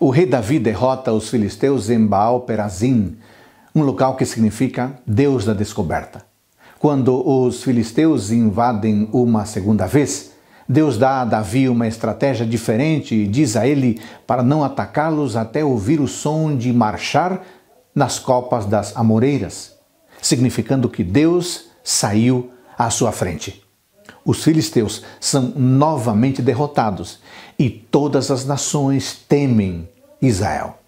O rei Davi derrota os filisteus em Baal Perazim, um local que significa Deus da descoberta. Quando os filisteus invadem uma segunda vez, Deus dá a Davi uma estratégia diferente e diz a ele para não atacá-los até ouvir o som de marchar nas copas das amoreiras, significando que Deus saiu à sua frente os filisteus são novamente derrotados e todas as nações temem Israel.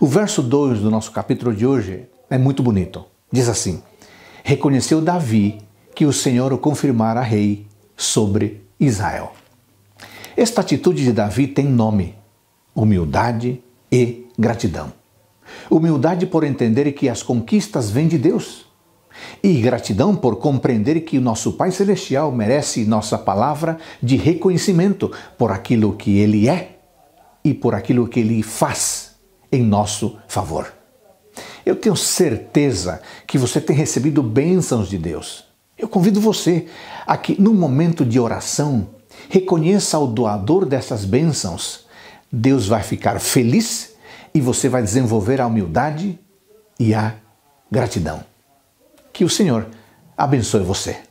O verso 2 do nosso capítulo de hoje é muito bonito. Diz assim: Reconheceu Davi que o Senhor o confirmara rei sobre Israel. Esta atitude de Davi tem nome: humildade e gratidão. Humildade por entender que as conquistas vêm de Deus e gratidão por compreender que o nosso Pai Celestial merece nossa palavra de reconhecimento por aquilo que Ele é e por aquilo que Ele faz em nosso favor. Eu tenho certeza que você tem recebido bênçãos de Deus. Eu convido você a que, no momento de oração, reconheça o doador dessas bênçãos. Deus vai ficar feliz e você vai desenvolver a humildade e a gratidão. Que o Senhor abençoe você.